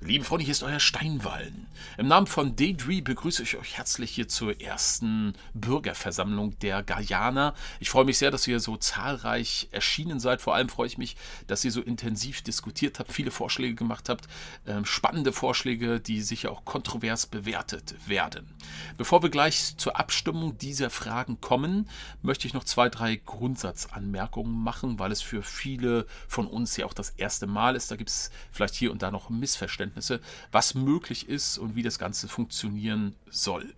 Liebe Freunde, hier ist euer Steinwallen. Im Namen von Daydree begrüße ich euch herzlich hier zur ersten Bürgerversammlung der Guyana. Ich freue mich sehr, dass ihr so zahlreich erschienen seid. Vor allem freue ich mich, dass ihr so intensiv diskutiert habt, viele Vorschläge gemacht habt, äh, spannende Vorschläge, die sicher auch kontrovers bewertet werden. Bevor wir gleich zur Abstimmung dieser Fragen kommen, möchte ich noch zwei, drei Grundsatzanmerkungen machen, weil es für viele von uns ja auch das erste Mal ist. Da gibt es vielleicht hier und da noch Missverständnisse Erkenntnisse, was möglich ist und wie das Ganze funktionieren soll.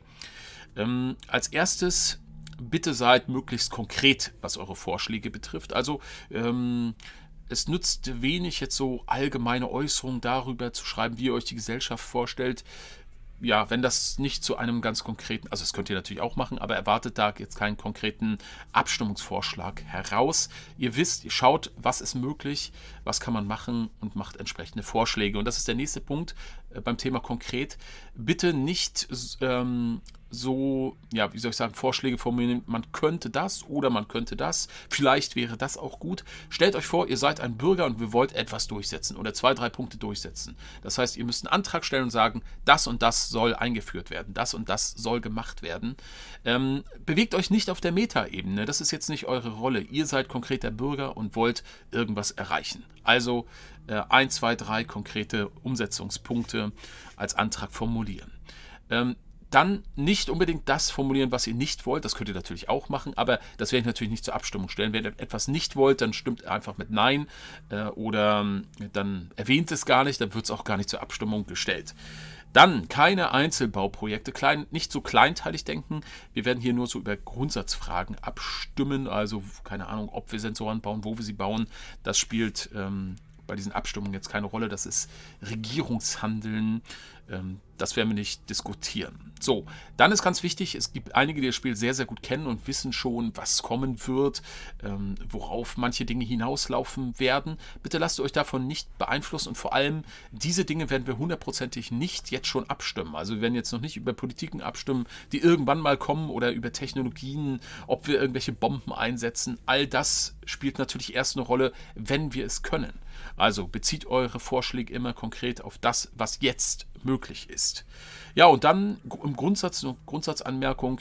Ähm, als erstes bitte seid möglichst konkret, was eure Vorschläge betrifft. Also ähm, es nützt wenig, jetzt so allgemeine Äußerungen darüber zu schreiben, wie ihr euch die Gesellschaft vorstellt ja, wenn das nicht zu einem ganz konkreten, also das könnt ihr natürlich auch machen, aber erwartet da jetzt keinen konkreten Abstimmungsvorschlag heraus. Ihr wisst, ihr schaut, was ist möglich, was kann man machen und macht entsprechende Vorschläge. Und das ist der nächste Punkt äh, beim Thema konkret. Bitte nicht ähm, so, ja, wie soll ich sagen, Vorschläge formulieren. Man könnte das oder man könnte das. Vielleicht wäre das auch gut. Stellt euch vor, ihr seid ein Bürger und wir wollt etwas durchsetzen oder zwei, drei Punkte durchsetzen. Das heißt, ihr müsst einen Antrag stellen und sagen, das und das soll eingeführt werden, das und das soll gemacht werden. Ähm, bewegt euch nicht auf der Metaebene. Das ist jetzt nicht eure Rolle. Ihr seid konkreter Bürger und wollt irgendwas erreichen. Also äh, ein, zwei, drei konkrete Umsetzungspunkte als Antrag formulieren. Ähm, dann nicht unbedingt das formulieren, was ihr nicht wollt. Das könnt ihr natürlich auch machen, aber das werde ich natürlich nicht zur Abstimmung stellen. Wenn ihr etwas nicht wollt, dann stimmt einfach mit Nein äh, oder ähm, dann erwähnt es gar nicht, dann wird es auch gar nicht zur Abstimmung gestellt. Dann keine Einzelbauprojekte, klein, nicht so kleinteilig denken. Wir werden hier nur so über Grundsatzfragen abstimmen, also keine Ahnung, ob wir Sensoren bauen, wo wir sie bauen. Das spielt ähm, bei diesen Abstimmungen jetzt keine Rolle. Das ist Regierungshandeln. Ähm, das werden wir nicht diskutieren. So, dann ist ganz wichtig, es gibt einige, die das Spiel sehr, sehr gut kennen und wissen schon, was kommen wird, ähm, worauf manche Dinge hinauslaufen werden. Bitte lasst euch davon nicht beeinflussen und vor allem diese Dinge werden wir hundertprozentig nicht jetzt schon abstimmen. Also wir werden jetzt noch nicht über Politiken abstimmen, die irgendwann mal kommen oder über Technologien, ob wir irgendwelche Bomben einsetzen. All das spielt natürlich erst eine Rolle, wenn wir es können. Also bezieht eure Vorschläge immer konkret auf das, was jetzt möglich ist passt. Ja, und dann im Grundsatz, Grundsatzanmerkung,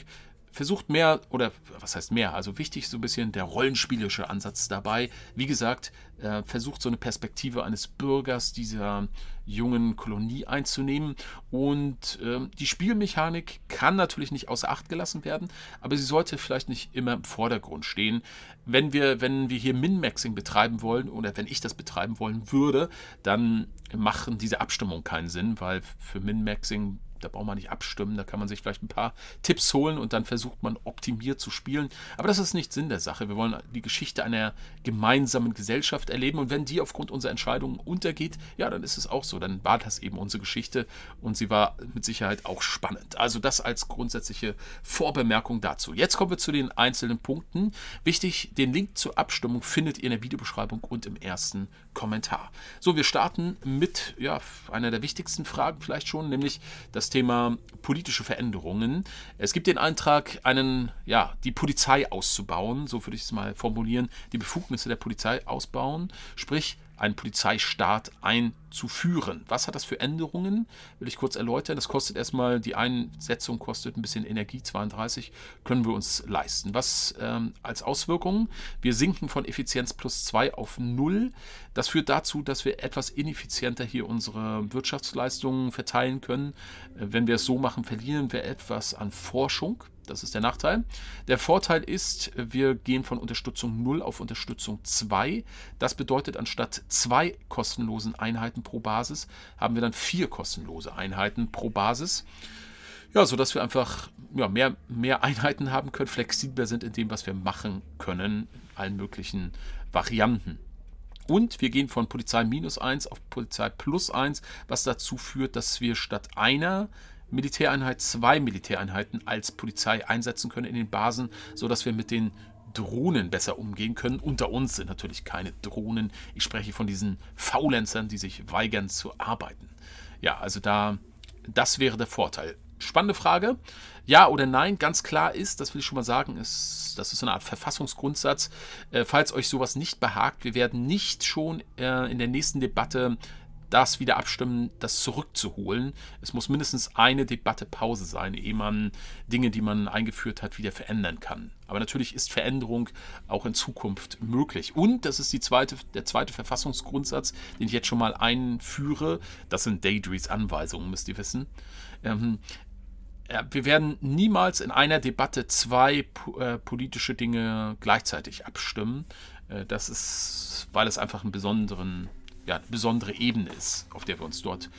versucht mehr, oder was heißt mehr, also wichtig so ein bisschen der rollenspielische Ansatz dabei. Wie gesagt, äh, versucht so eine Perspektive eines Bürgers dieser jungen Kolonie einzunehmen. Und äh, die Spielmechanik kann natürlich nicht außer Acht gelassen werden, aber sie sollte vielleicht nicht immer im Vordergrund stehen. Wenn wir, wenn wir hier Min-Maxing betreiben wollen oder wenn ich das betreiben wollen würde, dann machen diese Abstimmungen keinen Sinn, weil für Min-Maxing da braucht man nicht abstimmen, da kann man sich vielleicht ein paar Tipps holen und dann versucht man optimiert zu spielen. Aber das ist nicht Sinn der Sache. Wir wollen die Geschichte einer gemeinsamen Gesellschaft erleben und wenn die aufgrund unserer Entscheidungen untergeht, ja, dann ist es auch so. Dann war das eben unsere Geschichte und sie war mit Sicherheit auch spannend. Also das als grundsätzliche Vorbemerkung dazu. Jetzt kommen wir zu den einzelnen Punkten. Wichtig, den Link zur Abstimmung findet ihr in der Videobeschreibung und im ersten Kommentar. So, wir starten mit ja, einer der wichtigsten Fragen vielleicht schon, nämlich das Thema politische Veränderungen. Es gibt den Eintrag, einen, ja, die Polizei auszubauen, so würde ich es mal formulieren, die Befugnisse der Polizei ausbauen, sprich einen Polizeistaat, einzubauen zu führen. Was hat das für Änderungen? Will ich kurz erläutern. Das kostet erstmal, die Einsetzung kostet ein bisschen Energie, 32 können wir uns leisten. Was ähm, als Auswirkungen? Wir sinken von Effizienz plus 2 auf 0. Das führt dazu, dass wir etwas ineffizienter hier unsere Wirtschaftsleistungen verteilen können. Äh, wenn wir es so machen, verlieren wir etwas an Forschung. Das ist der Nachteil. Der Vorteil ist, wir gehen von Unterstützung 0 auf Unterstützung 2. Das bedeutet, anstatt zwei kostenlosen Einheiten Einheiten pro Basis, haben wir dann vier kostenlose Einheiten pro Basis. Ja, sodass wir einfach ja, mehr, mehr Einheiten haben können, flexibler sind in dem, was wir machen können, in allen möglichen Varianten. Und wir gehen von Polizei minus 1 auf Polizei plus 1, was dazu führt, dass wir statt einer Militäreinheit zwei Militäreinheiten als Polizei einsetzen können in den Basen, sodass wir mit den Drohnen besser umgehen können. Unter uns sind natürlich keine Drohnen. Ich spreche von diesen Faulenzern, die sich weigern zu arbeiten. Ja, also da, das wäre der Vorteil. Spannende Frage. Ja oder nein, ganz klar ist, das will ich schon mal sagen, ist, das ist eine Art Verfassungsgrundsatz. Äh, falls euch sowas nicht behagt, wir werden nicht schon äh, in der nächsten Debatte das wieder abstimmen, das zurückzuholen. Es muss mindestens eine Debatte Pause sein, ehe man Dinge, die man eingeführt hat, wieder verändern kann. Aber natürlich ist Veränderung auch in Zukunft möglich. Und das ist zweite, der zweite Verfassungsgrundsatz, den ich jetzt schon mal einführe. Das sind Daydreams Anweisungen, müsst ihr wissen. Ähm, wir werden niemals in einer Debatte zwei äh, politische Dinge gleichzeitig abstimmen. Äh, das ist, weil es einfach einen besonderen ja, besondere Ebene ist, auf der wir uns dort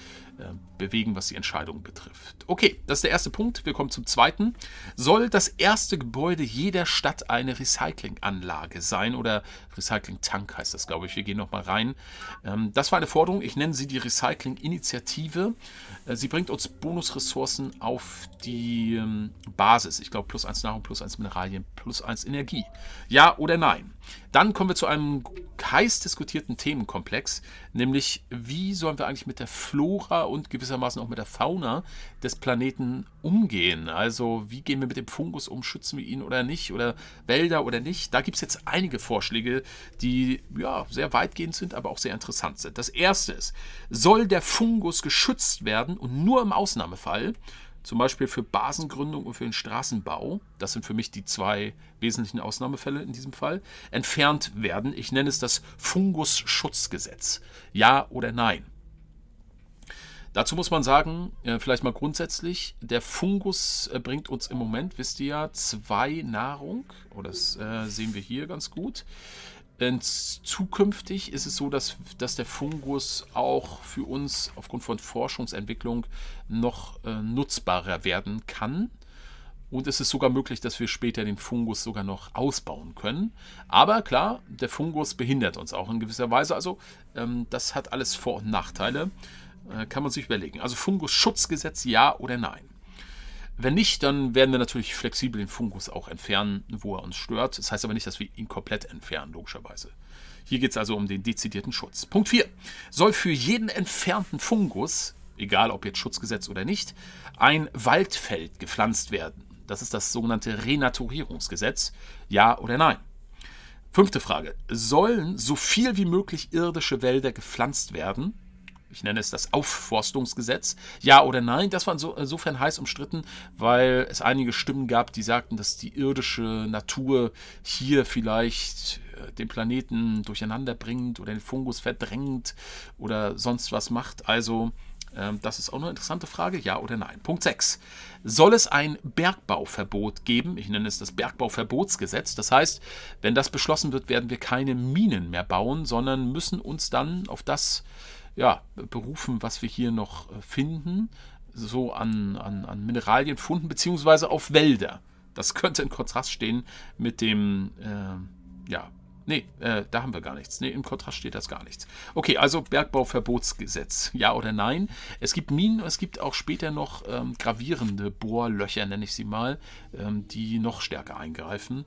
äh, bewegen, was die Entscheidung betrifft. Okay, das ist der erste Punkt. Wir kommen zum zweiten. Soll das erste Gebäude jeder Stadt eine Recyclinganlage sein oder Recycling-Tank heißt das, glaube ich. Wir gehen nochmal rein. Ähm, das war eine Forderung. Ich nenne sie die Recycling-Initiative. Äh, sie bringt uns Bonusressourcen auf die ähm, Basis. Ich glaube, plus eins Nahrung, plus eins Mineralien, plus eins Energie. Ja oder nein? Dann kommen wir zu einem heiß diskutierten Themenkomplex, nämlich wie sollen wir eigentlich mit der Flora und gewissermaßen auch mit der Fauna des Planeten umgehen. Also wie gehen wir mit dem Fungus um, schützen wir ihn oder nicht oder Wälder oder nicht. Da gibt es jetzt einige Vorschläge, die ja sehr weitgehend sind, aber auch sehr interessant sind. Das erste ist, soll der Fungus geschützt werden und nur im Ausnahmefall zum Beispiel für Basengründung und für den Straßenbau, das sind für mich die zwei wesentlichen Ausnahmefälle in diesem Fall, entfernt werden. Ich nenne es das Fungusschutzgesetz. Ja oder nein? Dazu muss man sagen, äh, vielleicht mal grundsätzlich, der Fungus äh, bringt uns im Moment, wisst ihr ja, zwei Nahrung. Oh, das äh, sehen wir hier ganz gut. Und zukünftig ist es so, dass, dass der Fungus auch für uns aufgrund von Forschungsentwicklung noch nutzbarer werden kann. Und es ist sogar möglich, dass wir später den Fungus sogar noch ausbauen können. Aber klar, der Fungus behindert uns auch in gewisser Weise. Also ähm, das hat alles Vor- und Nachteile. Äh, kann man sich überlegen. Also Fungus-Schutzgesetz ja oder nein. Wenn nicht, dann werden wir natürlich flexibel den Fungus auch entfernen, wo er uns stört. Das heißt aber nicht, dass wir ihn komplett entfernen, logischerweise. Hier geht es also um den dezidierten Schutz. Punkt 4. Soll für jeden entfernten Fungus, egal ob jetzt Schutzgesetz oder nicht, ein Waldfeld gepflanzt werden. Das ist das sogenannte Renaturierungsgesetz. Ja oder nein? Fünfte Frage. Sollen so viel wie möglich irdische Wälder gepflanzt werden? ich nenne es das Aufforstungsgesetz. Ja oder nein, das war insofern heiß umstritten, weil es einige Stimmen gab, die sagten, dass die irdische Natur hier vielleicht äh, den Planeten durcheinander bringt oder den Fungus verdrängt oder sonst was macht. Also ähm, das ist auch eine interessante Frage, ja oder nein. Punkt 6. Soll es ein Bergbauverbot geben? Ich nenne es das Bergbauverbotsgesetz. Das heißt, wenn das beschlossen wird, werden wir keine Minen mehr bauen, sondern müssen uns dann auf das ja, Berufen, was wir hier noch äh, finden, so an, an, an Mineralien gefunden, beziehungsweise auf Wälder. Das könnte in Kontrast stehen mit dem, äh, ja, nee, äh, da haben wir gar nichts. Nee, im Kontrast steht das gar nichts. Okay, also Bergbauverbotsgesetz, ja oder nein. Es gibt Minen, es gibt auch später noch ähm, gravierende Bohrlöcher, nenne ich sie mal, ähm, die noch stärker eingreifen.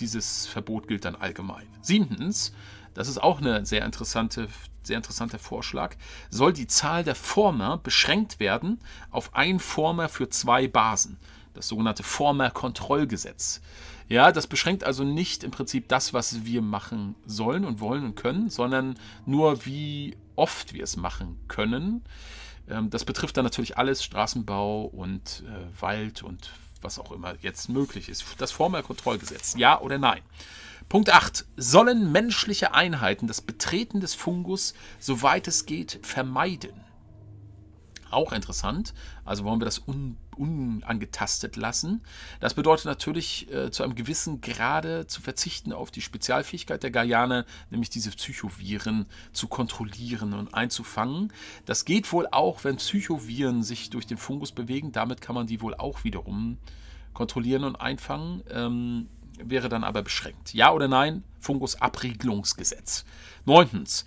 Dieses Verbot gilt dann allgemein. Siebtens, das ist auch eine sehr interessante sehr interessanter Vorschlag, soll die Zahl der Former beschränkt werden auf ein Former für zwei Basen, das sogenannte Former-Kontrollgesetz. Ja, das beschränkt also nicht im Prinzip das, was wir machen sollen und wollen und können, sondern nur, wie oft wir es machen können. Ähm, das betrifft dann natürlich alles, Straßenbau und äh, Wald und was auch immer jetzt möglich ist. Das Former-Kontrollgesetz, ja oder nein? Punkt 8. Sollen menschliche Einheiten das Betreten des Fungus, soweit es geht, vermeiden? Auch interessant. Also wollen wir das un unangetastet lassen. Das bedeutet natürlich, äh, zu einem gewissen Grade zu verzichten auf die Spezialfähigkeit der Gaiane, nämlich diese Psychoviren zu kontrollieren und einzufangen. Das geht wohl auch, wenn Psychoviren sich durch den Fungus bewegen. Damit kann man die wohl auch wiederum kontrollieren und einfangen. Ähm, wäre dann aber beschränkt. Ja oder nein? Fungusabriegelungsgesetz. Neuntens.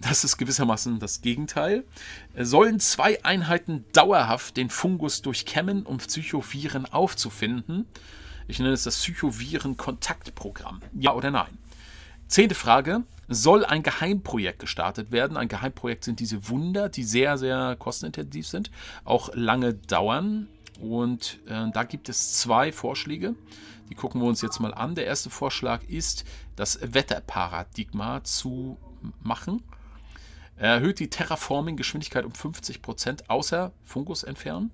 Das ist gewissermaßen das Gegenteil. Sollen zwei Einheiten dauerhaft den Fungus durchkämmen, um Psychoviren aufzufinden? Ich nenne es das Psychoviren-Kontaktprogramm. Ja oder nein? Zehnte Frage. Soll ein Geheimprojekt gestartet werden? Ein Geheimprojekt sind diese Wunder, die sehr, sehr kostenintensiv sind, auch lange dauern. Und äh, da gibt es zwei Vorschläge. Die gucken wir uns jetzt mal an. Der erste Vorschlag ist, das Wetterparadigma zu machen. Er erhöht die Terraforming-Geschwindigkeit um 50%, außer Fungus entfernen.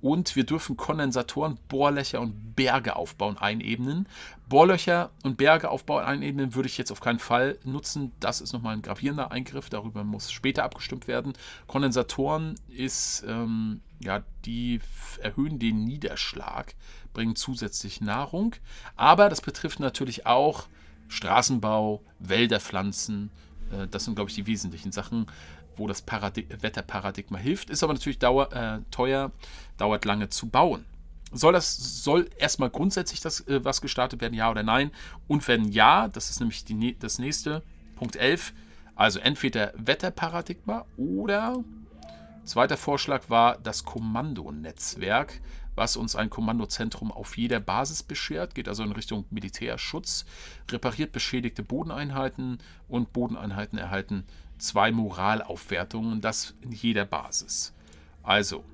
Und wir dürfen Kondensatoren, Bohrlöcher und Berge aufbauen, einebnen. Bohrlöcher und Berge aufbauen, einebnen würde ich jetzt auf keinen Fall nutzen. Das ist nochmal ein gravierender Eingriff. Darüber muss später abgestimmt werden. Kondensatoren ist... Ähm, ja, die erhöhen den Niederschlag, bringen zusätzlich Nahrung. Aber das betrifft natürlich auch Straßenbau, Wälder pflanzen. Äh, das sind, glaube ich, die wesentlichen Sachen, wo das Paradig Wetterparadigma hilft. Ist aber natürlich dauer, äh, teuer, dauert lange zu bauen. Soll das, soll erstmal grundsätzlich das, äh, was gestartet werden, ja oder nein? Und wenn ja, das ist nämlich die, das nächste, Punkt 11, also entweder Wetterparadigma oder Zweiter Vorschlag war das Kommandonetzwerk, was uns ein Kommandozentrum auf jeder Basis beschert, geht also in Richtung Militärschutz, repariert beschädigte Bodeneinheiten und Bodeneinheiten erhalten zwei Moralaufwertungen, das in jeder Basis. Also,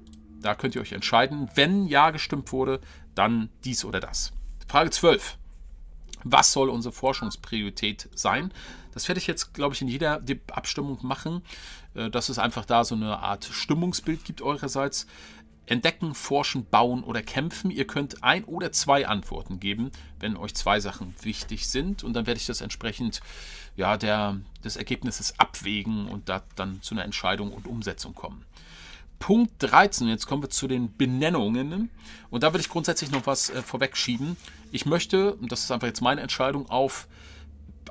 da könnt ihr euch entscheiden. Wenn ja gestimmt wurde, dann dies oder das. Frage 12 was soll unsere Forschungspriorität sein. Das werde ich jetzt, glaube ich, in jeder Abstimmung machen, äh, dass es einfach da so eine Art Stimmungsbild gibt eurerseits. Entdecken, forschen, bauen oder kämpfen. Ihr könnt ein oder zwei Antworten geben, wenn euch zwei Sachen wichtig sind. Und dann werde ich das entsprechend ja, der, des Ergebnisses abwägen und da dann zu einer Entscheidung und Umsetzung kommen. Punkt 13, jetzt kommen wir zu den Benennungen. Und da würde ich grundsätzlich noch was äh, vorwegschieben. Ich möchte, und das ist einfach jetzt meine Entscheidung, auf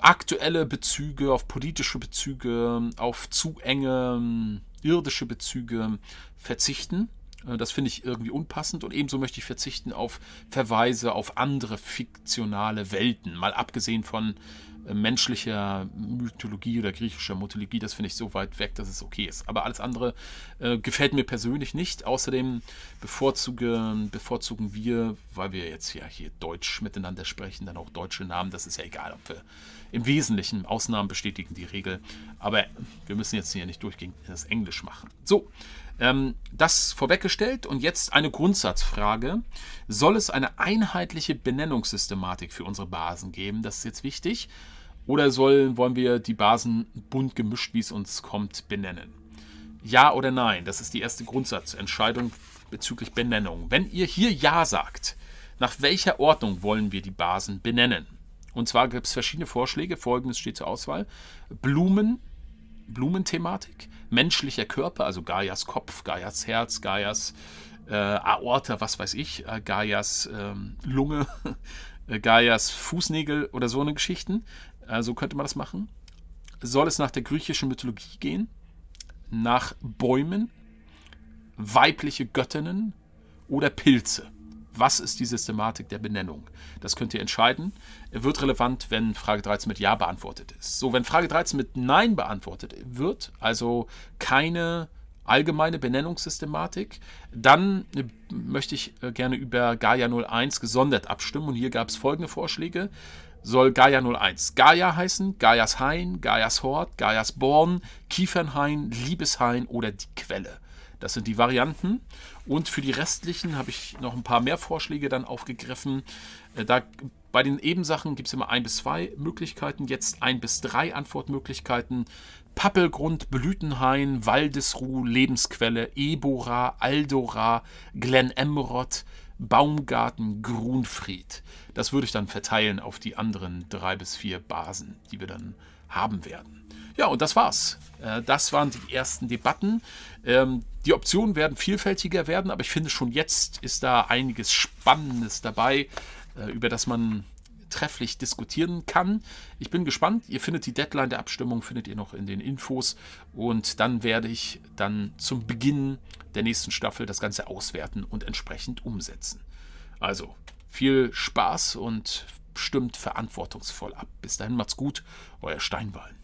aktuelle Bezüge, auf politische Bezüge, auf zu enge irdische Bezüge verzichten. Äh, das finde ich irgendwie unpassend und ebenso möchte ich verzichten auf Verweise auf andere fiktionale Welten, mal abgesehen von menschlicher Mythologie oder griechischer Mythologie, das finde ich so weit weg, dass es okay ist. Aber alles andere äh, gefällt mir persönlich nicht. Außerdem bevorzugen, bevorzugen wir, weil wir jetzt ja hier Deutsch miteinander sprechen, dann auch deutsche Namen. Das ist ja egal, ob wir im Wesentlichen Ausnahmen bestätigen die Regel. Aber wir müssen jetzt hier nicht durchgehend das Englisch machen. So, ähm, das vorweggestellt und jetzt eine Grundsatzfrage. Soll es eine einheitliche Benennungssystematik für unsere Basen geben? Das ist jetzt wichtig. Oder sollen, wollen wir die Basen bunt gemischt, wie es uns kommt, benennen? Ja oder nein? Das ist die erste Grundsatzentscheidung bezüglich Benennung. Wenn ihr hier Ja sagt, nach welcher Ordnung wollen wir die Basen benennen? Und zwar gibt es verschiedene Vorschläge. Folgendes steht zur Auswahl: Blumen, Blumenthematik, menschlicher Körper, also Gaias Kopf, Gaias Herz, Gaias äh, Aorta, was weiß ich, äh, Gaias ähm, äh, Lunge, Gaias Fußnägel oder so eine Geschichten. Also könnte man das machen. Soll es nach der griechischen Mythologie gehen? Nach Bäumen? Weibliche Göttinnen? Oder Pilze? Was ist die Systematik der Benennung? Das könnt ihr entscheiden. Wird relevant, wenn Frage 13 mit Ja beantwortet ist. So, wenn Frage 13 mit Nein beantwortet wird, also keine allgemeine Benennungssystematik. Dann möchte ich äh, gerne über Gaia 01 gesondert abstimmen und hier gab es folgende Vorschläge soll Gaia 01 Gaia heißen, Gaias Hain, Gaias Hort, Gaias Born, Kiefernhain, Liebeshain oder die Quelle. Das sind die Varianten. Und für die restlichen habe ich noch ein paar mehr Vorschläge dann aufgegriffen. Äh, da bei den Ebensachen gibt es immer ein bis zwei Möglichkeiten, jetzt ein bis drei Antwortmöglichkeiten. Pappelgrund, Blütenhain, Waldesruh, Lebensquelle, Ebora, Aldora, Glen Emerald, Baumgarten Grunfried. Das würde ich dann verteilen auf die anderen drei bis vier Basen, die wir dann haben werden. Ja, und das war's. Äh, das waren die ersten Debatten. Ähm, die Optionen werden vielfältiger werden, aber ich finde schon jetzt ist da einiges Spannendes dabei, äh, über das man trefflich diskutieren kann. Ich bin gespannt. Ihr findet die Deadline der Abstimmung, findet ihr noch in den Infos. Und dann werde ich dann zum Beginn der nächsten Staffel das Ganze auswerten und entsprechend umsetzen. Also viel Spaß und stimmt verantwortungsvoll ab. Bis dahin macht's gut, euer Steinwallen.